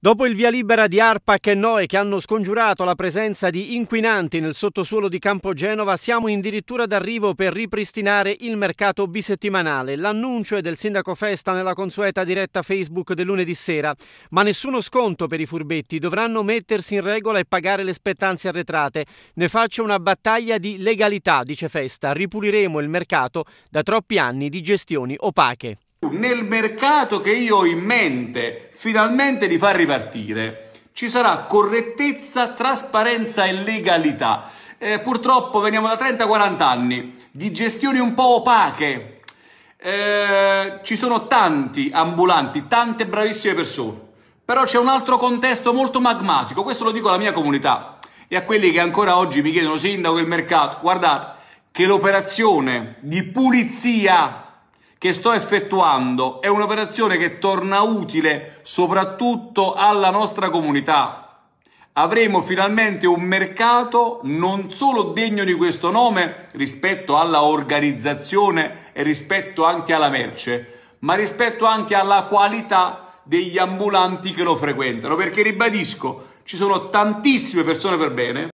Dopo il via libera di ARPAC e NOE che hanno scongiurato la presenza di inquinanti nel sottosuolo di Campogenova, siamo addirittura d'arrivo per ripristinare il mercato bisettimanale. L'annuncio è del sindaco Festa nella consueta diretta Facebook del lunedì sera, ma nessuno sconto per i furbetti, dovranno mettersi in regola e pagare le spettanze arretrate. Ne faccio una battaglia di legalità, dice Festa, ripuliremo il mercato da troppi anni di gestioni opache nel mercato che io ho in mente finalmente di far ripartire ci sarà correttezza, trasparenza e legalità. Eh, purtroppo veniamo da 30-40 anni di gestioni un po' opache. Eh, ci sono tanti ambulanti, tante bravissime persone, però c'è un altro contesto molto magmatico, questo lo dico alla mia comunità e a quelli che ancora oggi mi chiedono sindaco del mercato, guardate che l'operazione di pulizia che sto effettuando è un'operazione che torna utile soprattutto alla nostra comunità. Avremo finalmente un mercato non solo degno di questo nome rispetto alla organizzazione e rispetto anche alla merce, ma rispetto anche alla qualità degli ambulanti che lo frequentano. Perché ribadisco, ci sono tantissime persone per bene